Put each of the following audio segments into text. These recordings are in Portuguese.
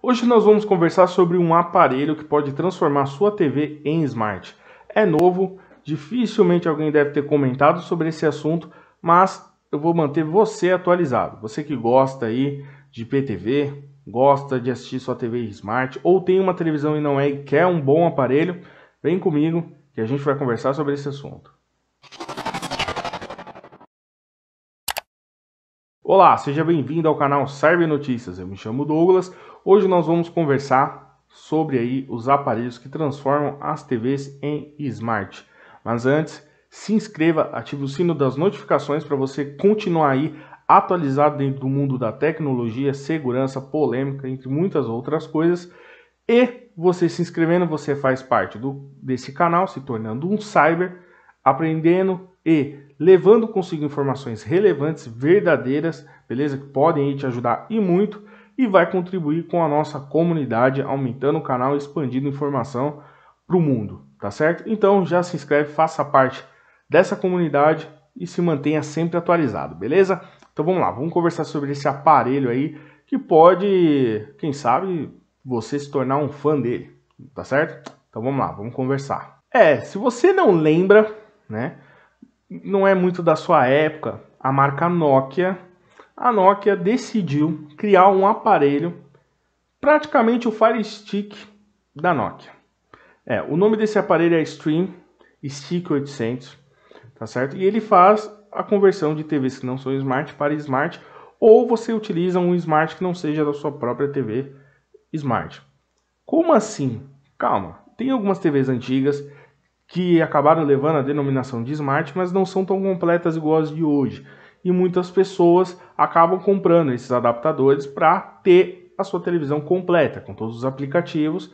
Hoje nós vamos conversar sobre um aparelho que pode transformar sua TV em smart. É novo, dificilmente alguém deve ter comentado sobre esse assunto, mas eu vou manter você atualizado. Você que gosta aí de PTV, gosta de assistir sua TV smart ou tem uma televisão e não é e quer um bom aparelho, vem comigo que a gente vai conversar sobre esse assunto. Olá, seja bem-vindo ao canal Serve Notícias. Eu me chamo Douglas. Hoje nós vamos conversar sobre aí os aparelhos que transformam as TVs em smart. Mas antes, se inscreva, ative o sino das notificações para você continuar aí atualizado dentro do mundo da tecnologia, segurança, polêmica, entre muitas outras coisas. E você se inscrevendo, você faz parte do, desse canal, se tornando um cyber, aprendendo e levando consigo informações relevantes, verdadeiras, beleza? Que podem te ajudar e muito e vai contribuir com a nossa comunidade, aumentando o canal e expandindo informação para o mundo, tá certo? Então já se inscreve, faça parte dessa comunidade e se mantenha sempre atualizado, beleza? Então vamos lá, vamos conversar sobre esse aparelho aí que pode, quem sabe, você se tornar um fã dele, tá certo? Então vamos lá, vamos conversar. É, se você não lembra, né? Não é muito da sua época, a marca Nokia a Nokia decidiu criar um aparelho, praticamente o Fire Stick da Nokia. É, o nome desse aparelho é Stream Stick 800, tá certo? E ele faz a conversão de TVs que não são smart para smart, ou você utiliza um smart que não seja da sua própria TV smart. Como assim? Calma, tem algumas TVs antigas que acabaram levando a denominação de smart, mas não são tão completas igual as de hoje e muitas pessoas acabam comprando esses adaptadores para ter a sua televisão completa, com todos os aplicativos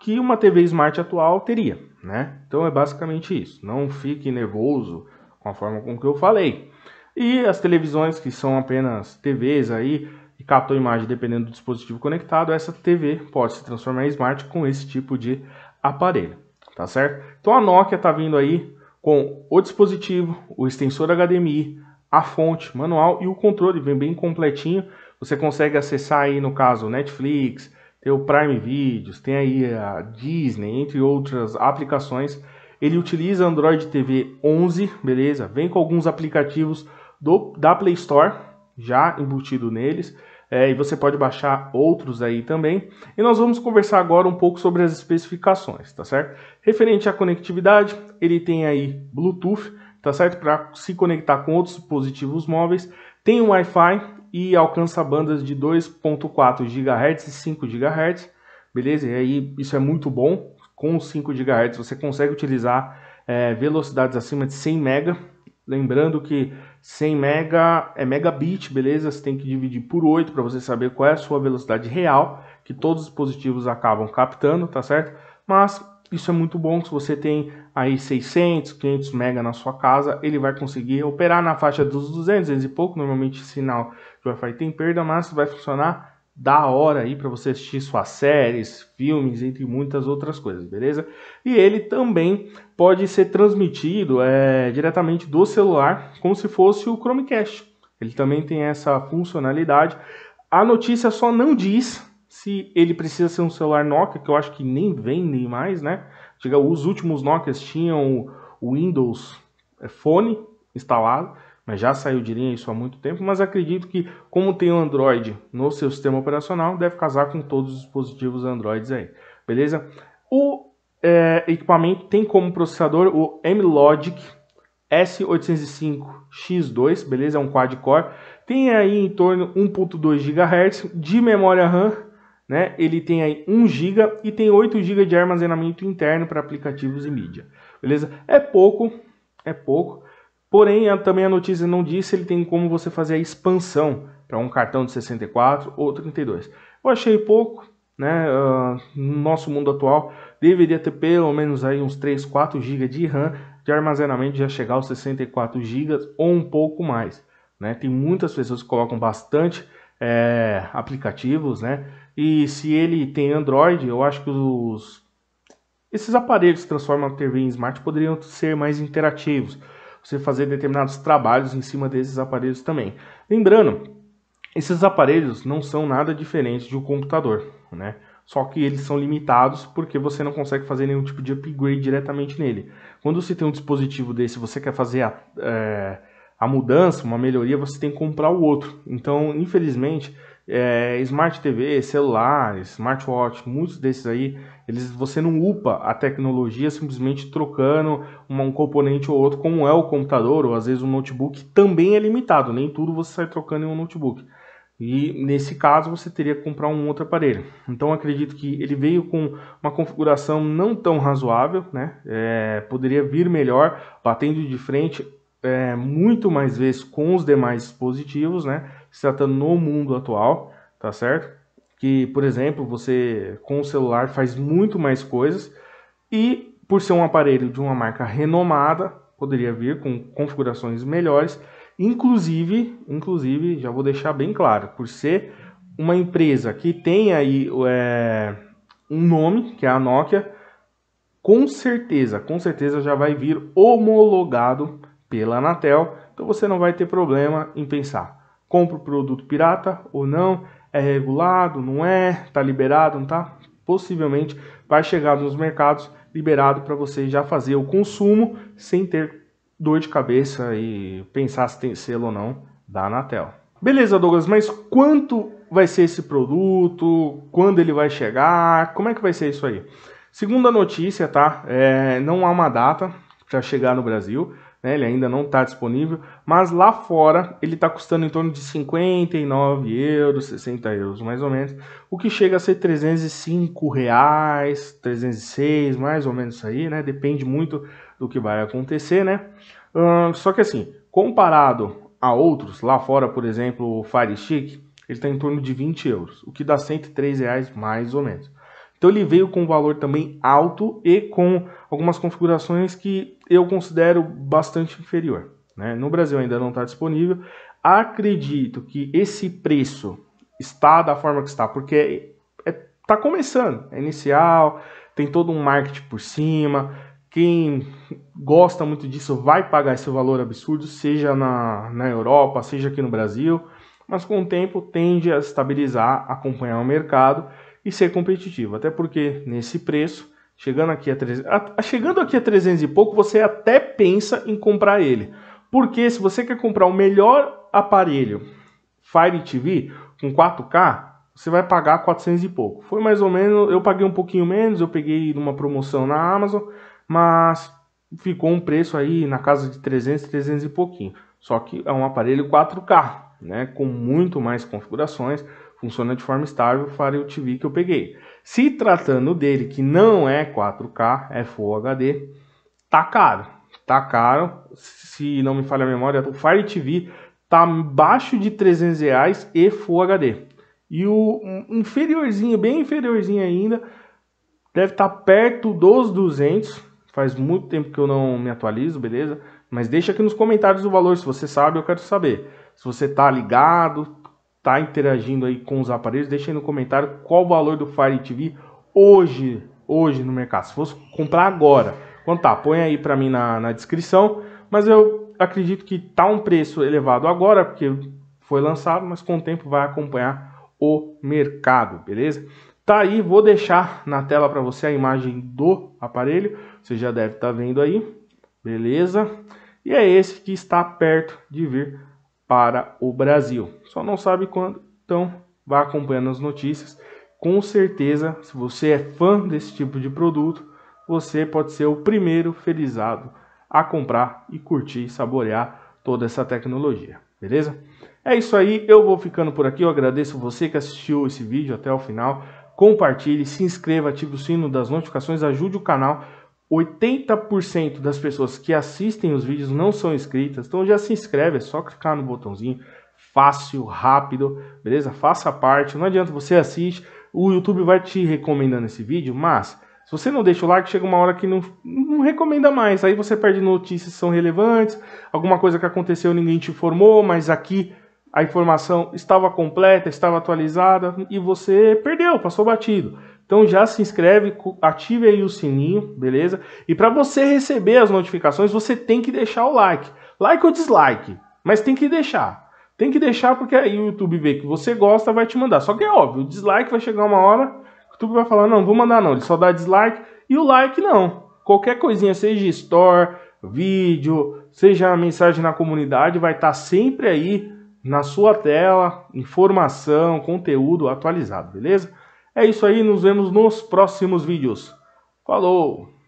que uma TV Smart atual teria, né? Então é basicamente isso. Não fique nervoso com a forma com que eu falei. E as televisões que são apenas TVs aí e captam imagem dependendo do dispositivo conectado, essa TV pode se transformar em Smart com esse tipo de aparelho, tá certo? Então a Nokia está vindo aí com o dispositivo, o extensor HDMI, a fonte manual e o controle vem bem completinho. Você consegue acessar aí, no caso, Netflix, tem o Prime Videos, tem aí a Disney, entre outras aplicações. Ele utiliza Android TV 11, beleza? Vem com alguns aplicativos do, da Play Store já embutido neles. É, e você pode baixar outros aí também. E nós vamos conversar agora um pouco sobre as especificações, tá certo? Referente à conectividade, ele tem aí Bluetooth, tá certo? Para se conectar com outros dispositivos móveis. Tem um Wi-Fi e alcança bandas de 2.4 GHz e 5 GHz, beleza? E aí isso é muito bom. Com 5 GHz você consegue utilizar é, velocidades acima de 100 MB. Lembrando que 100 mega é megabit, beleza? Você tem que dividir por 8 para você saber qual é a sua velocidade real, que todos os dispositivos acabam captando, tá certo? Mas isso é muito bom se você tem aí 600, 500 mega na sua casa, ele vai conseguir operar na faixa dos 200, e pouco, normalmente sinal de Wi-Fi tem perda, mas vai funcionar da hora aí para você assistir suas séries, filmes, entre muitas outras coisas, beleza? E ele também pode ser transmitido é, diretamente do celular, como se fosse o Chromecast. Ele também tem essa funcionalidade. A notícia só não diz se ele precisa ser um celular Nokia, que eu acho que nem vem nem mais, né? Os últimos Nokias tinham o Windows é, Phone instalado, mas já saiu de linha isso há muito tempo. Mas acredito que, como tem o Android no seu sistema operacional, deve casar com todos os dispositivos Androids aí, beleza? O é, equipamento tem como processador o M-Logic S805X2, beleza? É um quad-core. Tem aí em torno 1.2 GHz de memória RAM né? Ele tem aí 1 GB e tem 8 GB de armazenamento interno para aplicativos e mídia. Beleza? É pouco, é pouco. Porém, também a notícia não disse ele tem como você fazer a expansão para um cartão de 64 ou 32. Eu achei pouco, né? Uh, no nosso mundo atual, deveria ter pelo menos aí uns 3, 4 GB de RAM de armazenamento já chegar aos 64 GB ou um pouco mais. Né? Tem muitas pessoas que colocam bastante é, aplicativos, né? E se ele tem Android, eu acho que os esses aparelhos que transformam a TV em smart poderiam ser mais interativos. Você fazer determinados trabalhos em cima desses aparelhos também. Lembrando, esses aparelhos não são nada diferentes de um computador, né? Só que eles são limitados porque você não consegue fazer nenhum tipo de upgrade diretamente nele. Quando você tem um dispositivo desse, você quer fazer a, é, a mudança, uma melhoria, você tem que comprar o outro. Então, infelizmente, é, Smart TV, celular, smartwatch, muitos desses aí, eles, você não upa a tecnologia simplesmente trocando uma, um componente ou outro, como é o computador, ou às vezes o um notebook também é limitado, nem tudo você sai trocando em um notebook. E nesse caso você teria que comprar um outro aparelho. Então acredito que ele veio com uma configuração não tão razoável, né? É, poderia vir melhor, batendo de frente é, muito mais vezes com os demais dispositivos, né? se tratando no mundo atual, tá certo? Que, por exemplo, você com o celular faz muito mais coisas e por ser um aparelho de uma marca renomada, poderia vir com configurações melhores, inclusive, inclusive, já vou deixar bem claro, por ser uma empresa que tem aí é, um nome, que é a Nokia, com certeza, com certeza já vai vir homologado pela Anatel, então você não vai ter problema em pensar compra o produto pirata ou não, é regulado, não é, tá liberado, não tá? Possivelmente vai chegar nos mercados liberado para você já fazer o consumo sem ter dor de cabeça e pensar se tem selo ou não da Anatel. Beleza, Douglas, mas quanto vai ser esse produto? Quando ele vai chegar? Como é que vai ser isso aí? Segunda notícia, tá? É, não há uma data para chegar no Brasil né? ele ainda não está disponível, mas lá fora ele está custando em torno de 59 euros, 60 euros mais ou menos, o que chega a ser 305 reais, 306 mais ou menos isso aí, né? depende muito do que vai acontecer, né? só que assim, comparado a outros, lá fora, por exemplo, o Fire Stick, ele está em torno de 20 euros, o que dá 103 reais mais ou menos. Então ele veio com um valor também alto e com algumas configurações que eu considero bastante inferior. Né? No Brasil ainda não está disponível. Acredito que esse preço está da forma que está, porque está é, é, tá começando, é inicial, tem todo um marketing por cima. Quem gosta muito disso vai pagar esse valor absurdo, seja na, na Europa, seja aqui no Brasil, mas com o tempo tende a estabilizar, acompanhar o mercado e ser competitivo. Até porque nesse preço, chegando aqui a, 300, a, chegando aqui a 300 e pouco, você até pensa em comprar ele. Porque se você quer comprar o melhor aparelho Fire TV com 4K, você vai pagar 400 e pouco. Foi mais ou menos, eu paguei um pouquinho menos, eu peguei numa promoção na Amazon, mas ficou um preço aí na casa de 300, 300 e pouquinho. Só que é um aparelho 4K, né, com muito mais configurações, funciona de forma estável para o TV que eu peguei. Se tratando dele, que não é 4K, é Full HD, tá caro. Tá caro, se não me falha a memória, o Fire TV tá abaixo de 300 reais e Full HD. E o inferiorzinho, bem inferiorzinho ainda, deve estar tá perto dos 200. Faz muito tempo que eu não me atualizo, beleza? Mas deixa aqui nos comentários o valor, se você sabe, eu quero saber. Se você tá ligado, está interagindo aí com os aparelhos, deixa aí no comentário qual o valor do Fire TV hoje, hoje no mercado. Se fosse comprar agora, quanto tá? Põe aí para mim na, na descrição. Mas eu acredito que tá um preço elevado agora, porque foi lançado, mas com o tempo vai acompanhar o mercado, beleza? Tá aí, vou deixar na tela para você a imagem do aparelho. Você já deve estar tá vendo aí, beleza? E é esse que está perto de vir para o Brasil. Só não sabe quando, então vá acompanhando as notícias. Com certeza, se você é fã desse tipo de produto, você pode ser o primeiro felizado a comprar e curtir, saborear toda essa tecnologia, beleza? É isso aí, eu vou ficando por aqui. Eu agradeço você que assistiu esse vídeo até o final. Compartilhe, se inscreva, ative o sino das notificações, ajude o canal 80% das pessoas que assistem os vídeos não são inscritas, então já se inscreve, é só clicar no botãozinho, fácil, rápido, beleza? Faça parte, não adianta você assiste, o YouTube vai te recomendando esse vídeo, mas se você não deixa o like, chega uma hora que não, não recomenda mais, aí você perde notícias que são relevantes, alguma coisa que aconteceu ninguém te informou, mas aqui a informação estava completa, estava atualizada e você perdeu, passou batido. Então já se inscreve, ative aí o sininho, beleza? E para você receber as notificações, você tem que deixar o like. Like ou dislike, mas tem que deixar. Tem que deixar porque aí o YouTube vê que você gosta, vai te mandar. Só que é óbvio, o dislike vai chegar uma hora, o YouTube vai falar, não, vou mandar não, ele só dá dislike. E o like não. Qualquer coisinha, seja store, vídeo, seja mensagem na comunidade, vai estar tá sempre aí na sua tela, informação, conteúdo atualizado, beleza? É isso aí, nos vemos nos próximos vídeos. Falou!